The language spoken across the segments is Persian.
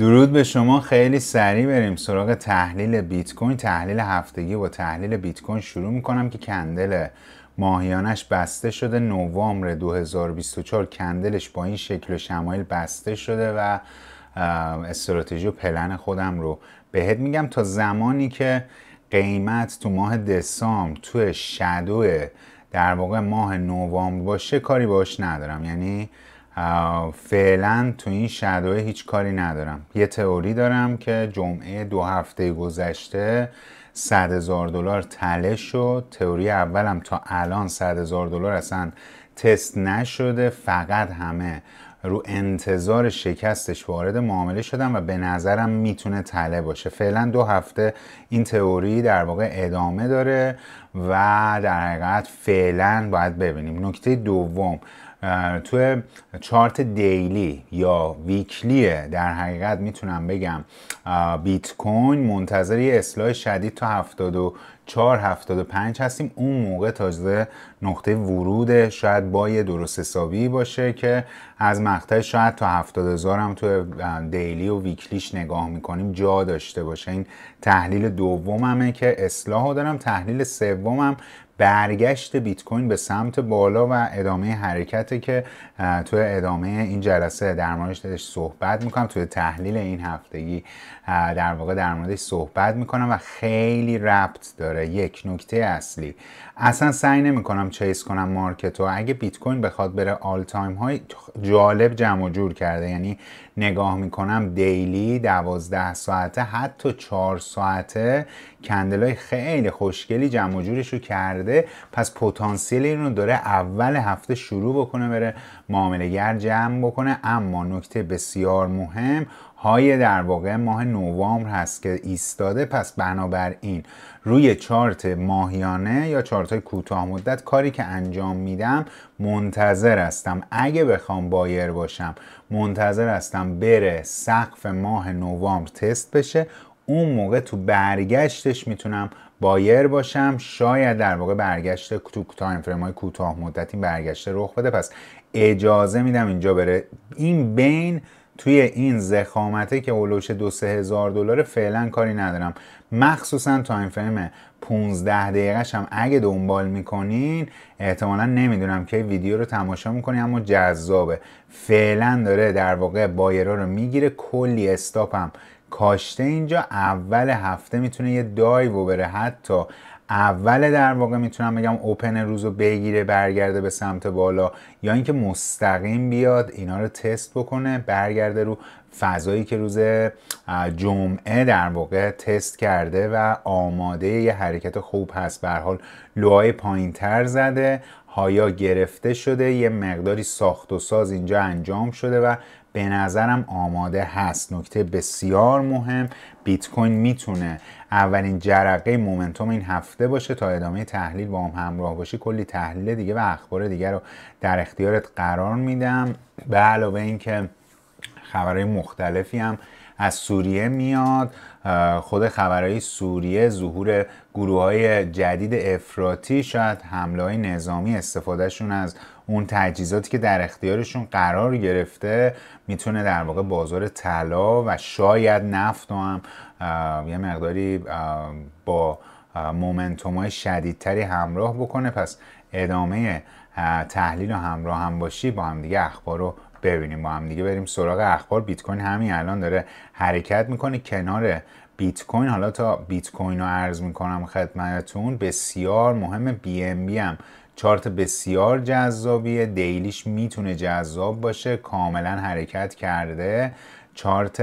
درود به شما خیلی سریع بریم سراغ تحلیل بیت کوین تحلیل هفتگی با تحلیل بیت کوین شروع میکنم که کندل ماهیانش بسته شده نوامبر 2024 کندلش با این شکل و شمایل بسته شده و استراتژی و پلن خودم رو بهت میگم تا زمانی که قیمت تو ماه دسامبر تو شدو در واقع ماه نوامبر باشه کاری باش ندارم یعنی فعلا تو این شدوه هیچ کاری ندارم یه تئوری دارم که جمعه دو هفته گذشته صد هزار دلار تله شد تئوری اولم تا الان صد هزار دلار اصلا تست نشده فقط همه رو انتظار شکستش وارد معامله شدم و به نظرم میتونه تله باشه فعلا دو هفته این تئوری در واقع ادامه داره و در حقیقت فعلا باید ببینیم نکته دوم تو چارت دیلی یا ویکلی در حقیقت میتونم بگم بیت کوین منتظر یه اصلاح شدید تا 70 475 هستیم اون موقع تازه نقطه ورود شاید با یه درست حسابی باشه که از مقطع شاید تا 70 هزار هم تو دیلی و ویکلیش نگاه میکنیم جا داشته باشه این تحلیل دوممه که اصلاح دارم تحلیل سومم برگشت بیت کوین به سمت بالا و ادامه حرکته که تو ادامه این جلسه در موردش صحبت میکنم توی تحلیل این هفتگی در واقع در موردش صحبت میکنم و خیلی ربط داره یک نکته اصلی اصلا سعی کنم چیز کنم مارکت اگه بیت کوین بخواد بره آل تایم های جالب جمع و جور کرده یعنی نگاه میکنم دیلی دوازده ساعته حتی چهار ساعته کندل های خیلی خوشگلی جمع و جورش رو کرده پس پتانسیل این رو داره اول هفته شروع بکنه بره معاملگر جمع بکنه اما نکته بسیار مهم های در واقع ماه نوامبر هست که ایستاده پس بنابراین روی چارت ماهیانه یا چارت های کوتاه مدت کاری که انجام میدم منتظر هستم اگه بخوام بایر باشم منتظر هستم بره سقف ماه نوامبر تست بشه اون موقع تو برگشتش میتونم بایر باشم شاید در واقع برگشت تو تایم فریم های کوتاه مدتی برگشت رخ بده پس اجازه میدم اینجا بره این بین توی این زخامته که اولوش دو سه هزار دلار فعلا کاری ندارم مخصوصا تایم فریم 15 دقیقهش هم اگه دنبال میکنین احتمالا نمیدونم که ویدیو رو تماشا میکنین اما جذابه فعلا داره در واقع بایرا رو میگیره کلی استاپ هم کاشته اینجا اول هفته میتونه یه دایو بره حتی اول در واقع میتونم بگم اوپن روز رو بگیره برگرده به سمت بالا یا اینکه مستقیم بیاد اینا رو تست بکنه برگرده رو فضایی که روز جمعه در واقع تست کرده و آماده یه حرکت خوب هست به حال لوهای پایین تر زده هایا گرفته شده یه مقداری ساخت و ساز اینجا انجام شده و به نظرم آماده هست نکته بسیار مهم بیت کوین میتونه اولین جرقه مومنتوم این هفته باشه تا ادامه تحلیل با هم همراه باشی کلی تحلیل دیگه و اخبار دیگر رو در اختیارت قرار میدم به علاوه اینکه خبرهای مختلفی هم از سوریه میاد خود خبرهای سوریه ظهور گروه های جدید افراطی شاید حمله های نظامی استفادهشون از اون تجهیزاتی که در اختیارشون قرار گرفته میتونه در واقع بازار طلا و شاید نفت و هم یه مقداری با مومنتوم های شدیدتری همراه بکنه پس ادامه تحلیل و همراه هم باشی با هم دیگه اخبار رو ببینیم با هم دیگه بریم سراغ اخبار بیت کوین همین الان داره حرکت میکنه کنار بیت کوین حالا تا بیت کوین رو عرض میکنم خدمتتون بسیار مهم بی ام بی هم چارت بسیار جذابیه دیلیش میتونه جذاب باشه کاملا حرکت کرده چارت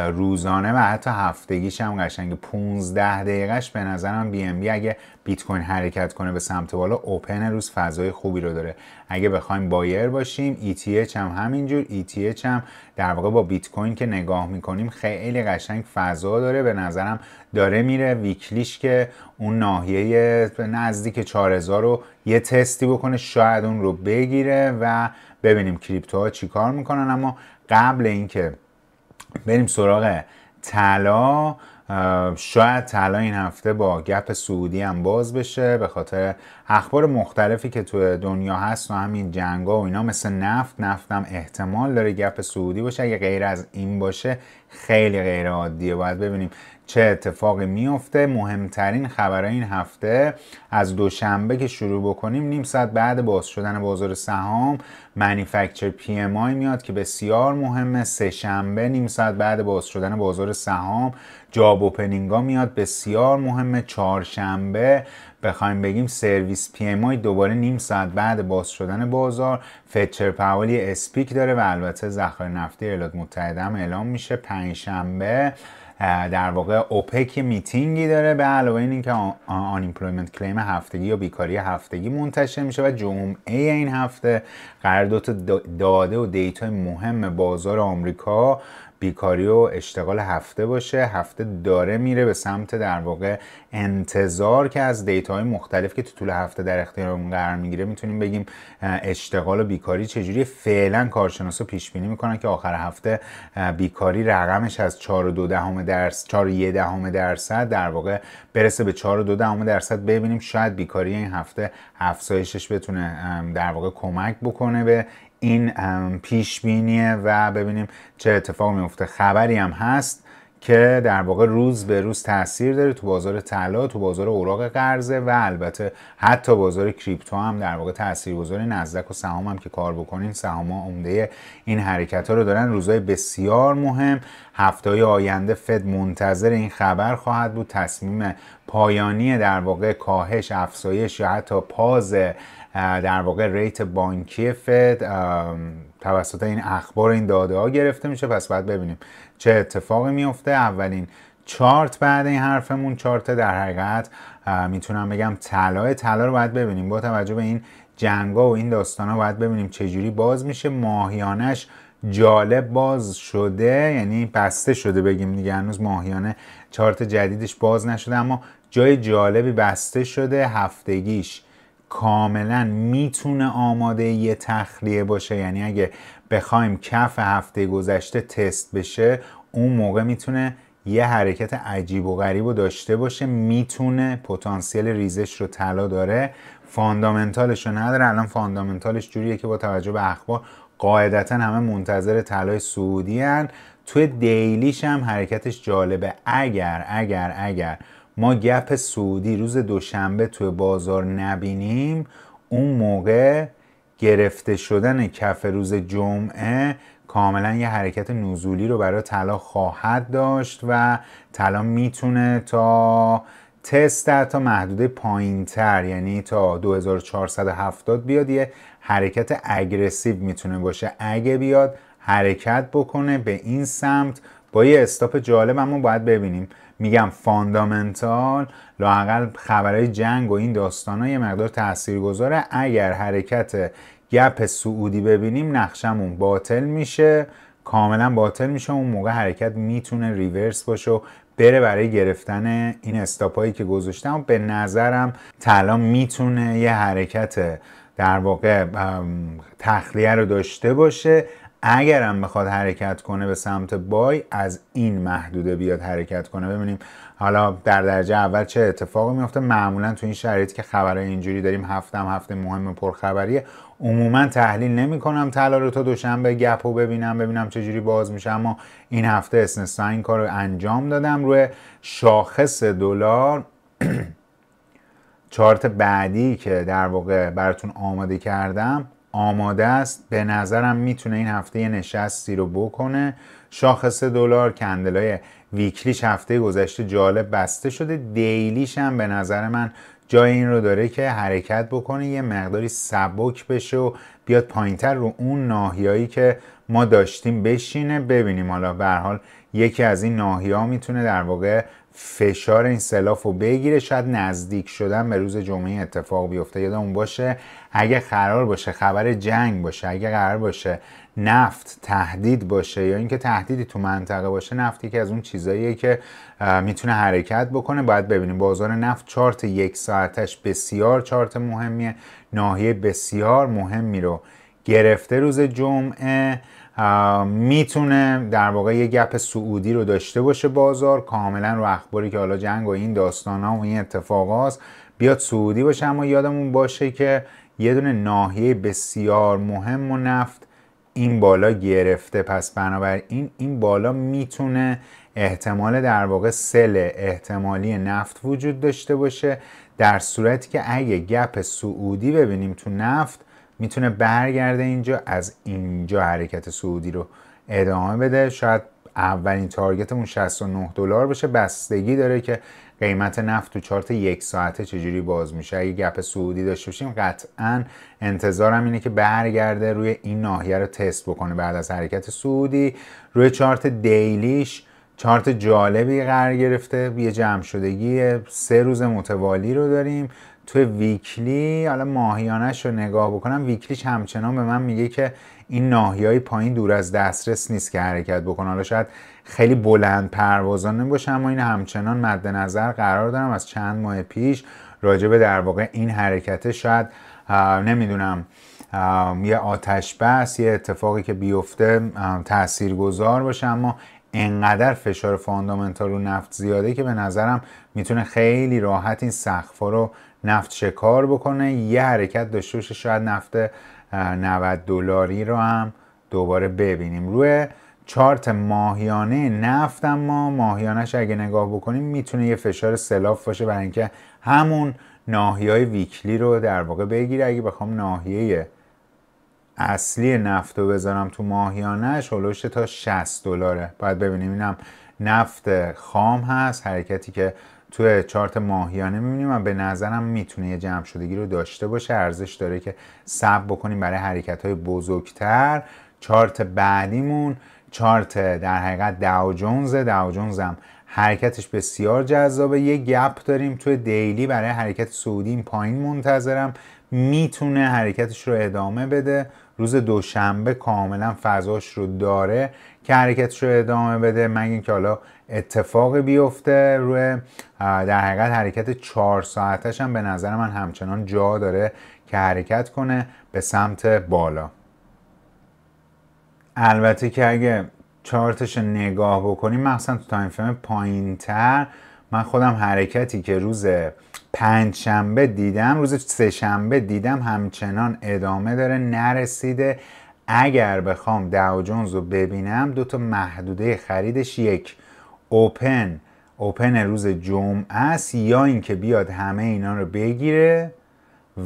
روزانه و حتی هفتگیش هم قشنگ 15 دقیقهش به نظرم بی ام بی اگه بیت کوین حرکت کنه به سمت بالا اوپن روز فضای خوبی رو داره اگه بخوایم بایر باشیم اچ e هم همینجور اچ e هم در واقع با بیت کوین که نگاه میکنیم خیلی قشنگ فضا داره به نظرم داره میره ویکلیش که اون ناحیه نزدیک 4000 رو یه تستی بکنه شاید اون رو بگیره و ببینیم کریپتوها چیکار میکنن اما قبل اینکه بریم سراغ طلا شاید طلا این هفته با گپ سعودی هم باز بشه به خاطر اخبار مختلفی که تو دنیا هست و همین جنگا و اینا مثل نفت نفتم احتمال داره گپ سعودی باشه اگه غیر از این باشه خیلی غیر عادیه باید ببینیم چه اتفاقی میفته مهمترین خبر این هفته از دوشنبه که شروع بکنیم نیم ساعت بعد باز شدن بازار سهام منیفکچر پی ام آی میاد که بسیار مهمه سه شنبه نیم ساعت بعد باز شدن بازار سهام جاب اوپنینگا میاد بسیار مهمه چهارشنبه بخوایم بگیم سرویس پی ام آی دوباره نیم ساعت بعد باز شدن بازار فچر پاولی اسپیک داره و البته ذخایر نفتی ایالات متحده هم اعلام میشه پنجشنبه در واقع اوپک میتینگی داره به علاوه این اینکه آن ایمپلویمنت کلیم هفتگی یا بیکاری هفتگی منتشر میشه و جمعه این هفته قرار داده و دیتا مهم بازار آمریکا بیکاری و اشتغال هفته باشه هفته داره میره به سمت در واقع انتظار که از های مختلف که تو طول هفته در اختیارمون قرار میگیره میتونیم بگیم اشتغال و بیکاری چجوری فعلا کارشناسا پیش بینی میکنن که آخر هفته بیکاری رقمش از 42 دهم درصد 4.1 درصد در واقع برسه به 4.2 دهم درصد ببینیم شاید بیکاری این هفته افزایشش بتونه در واقع کمک بکنه به این پیش بینیه و ببینیم چه اتفاق میفته خبری هم هست که در واقع روز به روز تاثیر داره تو بازار طلا تو بازار اوراق قرضه و البته حتی بازار کریپتو هم در واقع تاثیرگذار نزدک و سهام هم که کار بکنین سهام ها عمده این حرکت ها رو دارن روزهای بسیار مهم هفته های آینده فد منتظر این خبر خواهد بود تصمیم پایانی در واقع کاهش افزایش یا حتی پاز در واقع ریت بانکی فد توسط این اخبار این داده ها گرفته میشه پس باید ببینیم چه اتفاقی میفته اولین چارت بعد این حرفمون چارت در حقیقت میتونم بگم طلا طلا رو باید ببینیم با توجه به این جنگا و این داستان ها باید ببینیم چجوری باز میشه ماهیانش جالب باز شده یعنی بسته شده بگیم دیگه هنوز ماهیانه چارت جدیدش باز نشده اما جای جالبی بسته شده هفتگیش کاملا میتونه آماده یه تخلیه باشه یعنی اگه بخوایم کف هفته گذشته تست بشه اون موقع میتونه یه حرکت عجیب و غریب و داشته باشه میتونه پتانسیل ریزش رو طلا داره فاندامنتالش رو نداره الان فاندامنتالش جوریه که با توجه به اخبار قاعدتا همه منتظر طلای سعودی هن. توی دیلیش هم حرکتش جالبه اگر اگر اگر ما گپ سعودی روز دوشنبه تو بازار نبینیم اون موقع گرفته شدن کف روز جمعه کاملا یه حرکت نزولی رو برای طلا خواهد داشت و طلا میتونه تا تست تا محدوده پایین تر یعنی تا 2470 بیاد یه حرکت اگرسیو میتونه باشه اگه بیاد حرکت بکنه به این سمت با یه استاپ جالب اما باید ببینیم میگم فاندامنتال لاقل خبرهای جنگ و این داستان ها یه مقدار تأثیر گذاره اگر حرکت گپ سعودی ببینیم نقشمون باطل میشه کاملا باطل میشه اون موقع حرکت میتونه ریورس باشه و بره برای گرفتن این استاپ هایی که گذاشتم به نظرم طلا میتونه یه حرکت در واقع تخلیه رو داشته باشه اگرم بخواد حرکت کنه به سمت بای از این محدوده بیاد حرکت کنه ببینیم حالا در درجه اول چه اتفاقی میفته معمولا تو این شرایط که خبرهای اینجوری داریم هفتم هفته مهم پرخبریه عموما تحلیل نمیکنم طلا رو تا دوشنبه گپو ببینم ببینم چجوری باز میشه اما این هفته استنستاین این کار رو انجام دادم روی شاخص دلار چارت بعدی که در واقع براتون آماده کردم آماده است به نظرم میتونه این هفته یه نشستی رو بکنه شاخص دلار کندلای ویکلیش هفته گذشته جالب بسته شده دیلیش هم به نظر من جای این رو داره که حرکت بکنه یه مقداری سبک بشه و بیاد پایینتر رو اون ناحیه‌ای که ما داشتیم بشینه ببینیم حالا به حال یکی از این ها میتونه در واقع فشار این سلاف رو بگیره شاید نزدیک شدن به روز جمعه اتفاق بیفته یادم باشه اگه قرار باشه خبر جنگ باشه اگه قرار باشه نفت تهدید باشه یا اینکه تهدیدی تو منطقه باشه نفتی که از اون چیزاییه که میتونه حرکت بکنه باید ببینیم بازار نفت چارت یک ساعتش بسیار چارت مهمیه ناحیه بسیار مهمی رو گرفته روز جمعه میتونه در واقع یه گپ سعودی رو داشته باشه بازار کاملا رو اخباری که حالا جنگ و این داستان ها و این اتفاق هاست بیاد سعودی باشه اما یادمون باشه که یه دونه ناحیه بسیار مهم و نفت این بالا گرفته پس بنابراین این بالا میتونه احتمال در واقع سل احتمالی نفت وجود داشته باشه در صورتی که اگه گپ سعودی ببینیم تو نفت میتونه برگرده اینجا از اینجا حرکت سعودی رو ادامه بده شاید اولین تارگتمون 69 دلار بشه بستگی داره که قیمت نفت تو چارت یک ساعته چجوری باز میشه اگه گپ سعودی داشته باشیم قطعا انتظارم اینه که برگرده روی این ناحیه رو تست بکنه بعد از حرکت سعودی روی چارت دیلیش چارت جالبی قرار گرفته یه جمع شدگی سه روز متوالی رو داریم توی ویکلی الان ماهیانش رو نگاه بکنم ویکلیش همچنان به من میگه که این ناهیای پایین دور از دسترس نیست که حرکت بکنه حالا شاید خیلی بلند پروازان نباشه اما این همچنان مد نظر قرار دارم از چند ماه پیش راجبه در واقع این حرکت شاید نمیدونم یه آتش بس یه اتفاقی که بیفته گذار باشه اما انقدر فشار فاندامنتال رو نفت زیاده که به نظرم میتونه خیلی راحت این سخفا رو نفت شکار بکنه یه حرکت داشته باشه شاید نفت 90 دلاری رو هم دوباره ببینیم روی چارت ماهیانه نفت اما ماهیانش اگه نگاه بکنیم میتونه یه فشار سلاف باشه برای اینکه همون ناحیه های ویکلی رو در واقع بگیره اگه بخوام ناحیه اصلی نفت رو بذارم تو ماهیانش هلوش تا 60 دلاره باید ببینیم اینم نفت خام هست حرکتی که توی چارت ماهیانه میبینیم و به نظرم میتونه یه جمع شدگی رو داشته باشه ارزش داره که سب بکنیم برای حرکت های بزرگتر چارت بعدیمون چارت در حقیقت داو جونز داو جونز هم حرکتش بسیار جذابه یه گپ داریم توی دیلی برای حرکت سعودی این پایین منتظرم میتونه حرکتش رو ادامه بده روز دوشنبه کاملا فضاش رو داره که حرکتش رو ادامه بده مگه اینکه حالا اتفاقی بیفته روی در حقیقت حرکت چهار ساعتش هم به نظر من همچنان جا داره که حرکت کنه به سمت بالا البته که اگه چارتش نگاه بکنیم مخصوصا تو تایم فریم پایین تر من خودم حرکتی که روز پنج شنبه دیدم روز سه شنبه دیدم همچنان ادامه داره نرسیده اگر بخوام داو جونز رو ببینم دو تا محدوده خریدش یک اوپن اوپن روز جمعه است یا اینکه بیاد همه اینا رو بگیره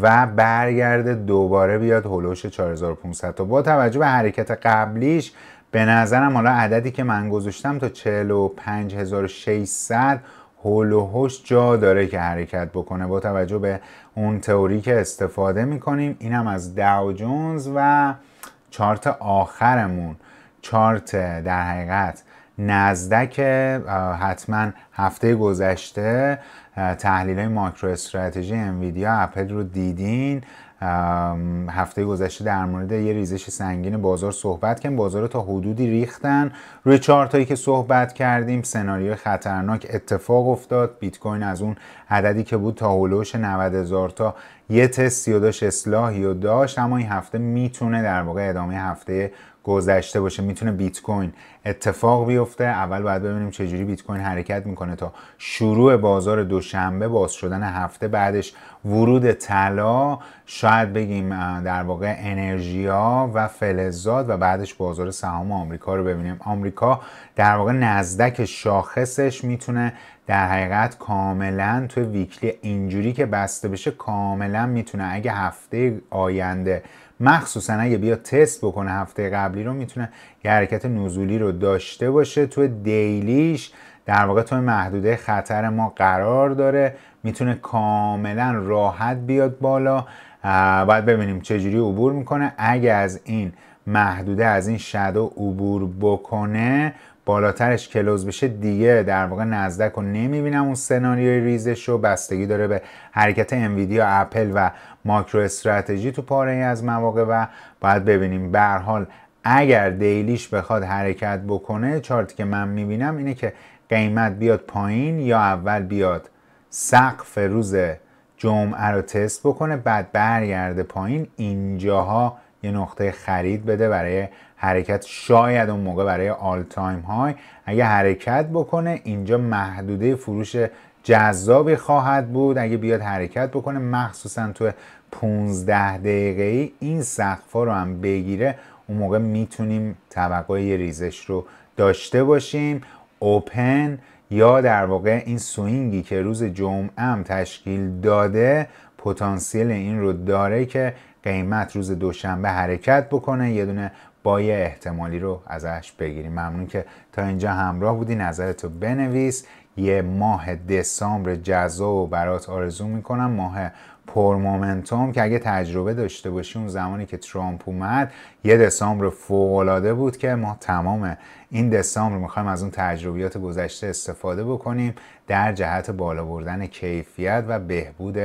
و برگرده دوباره بیاد هلوش 4500 تا با توجه به حرکت قبلیش به نظرم حالا عددی که من گذاشتم تا 45600 هلوهوش جا داره که حرکت بکنه با توجه به اون تئوری که استفاده میکنیم اینم از داو جونز و چارت آخرمون چارت در حقیقت نزدک حتما هفته گذشته تحلیل ماکرو استراتژی انویدیا اپل رو دیدین هفته گذشته در مورد یه ریزش سنگین بازار صحبت کردیم بازار رو تا حدودی ریختن روی هایی که صحبت کردیم سناریو خطرناک اتفاق افتاد بیت کوین از اون عددی که بود تا هولوش 90 هزار تا یه تستی و داشت اصلاحی و داشت اما این هفته میتونه در واقع ادامه هفته گذشته باشه میتونه بیت کوین اتفاق بیفته اول باید ببینیم چجوری بیت کوین حرکت میکنه تا شروع بازار دوشنبه باز شدن هفته بعدش ورود طلا شاید بگیم در واقع انرژیا و فلزات و بعدش بازار سهام آمریکا رو ببینیم آمریکا در واقع نزدک شاخصش میتونه در حقیقت کاملا تو ویکلی اینجوری که بسته بشه کاملا میتونه اگه هفته آینده مخصوصا اگه بیا تست بکنه هفته قبلی رو میتونه یه حرکت نزولی رو داشته باشه تو دیلیش در واقع تو محدوده خطر ما قرار داره میتونه کاملا راحت بیاد بالا باید ببینیم چجوری عبور میکنه اگه از این محدوده از این شدو عبور بکنه بالاترش کلوز بشه دیگه در واقع نزدک و نمیبینم اون سناریوی ریزش رو بستگی داره به حرکت انویدیا اپل و ماکرو استراتژی تو پاره ای از مواقع و باید ببینیم به حال اگر دیلیش بخواد حرکت بکنه چارتی که من میبینم اینه که قیمت بیاد پایین یا اول بیاد سقف روز جمعه رو تست بکنه بعد برگرده پایین اینجاها یه نقطه خرید بده برای حرکت شاید اون موقع برای آل تایم های اگه حرکت بکنه اینجا محدوده فروش جذابی خواهد بود اگه بیاد حرکت بکنه مخصوصا تو 15 دقیقه ای این سقف رو هم بگیره اون موقع میتونیم توقع یه ریزش رو داشته باشیم اوپن یا در واقع این سوینگی که روز جمعه هم تشکیل داده پتانسیل این رو داره که قیمت روز دوشنبه حرکت بکنه یه دونه با یه احتمالی رو ازش بگیریم ممنون که تا اینجا همراه بودی نظرتو بنویس یه ماه دسامبر جذاب و برات آرزو میکنم ماه پر مومنتوم که اگه تجربه داشته باشی اون زمانی که ترامپ اومد یه دسامبر فوقالعاده بود که ما تمام این دسامبر میخوایم از اون تجربیات گذشته استفاده بکنیم در جهت بالا بردن کیفیت و بهبود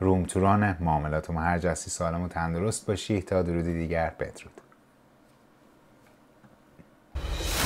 رومتوران معاملات ما هر جسی سالم و تندرست باشی تا درودی دیگر بدرود あ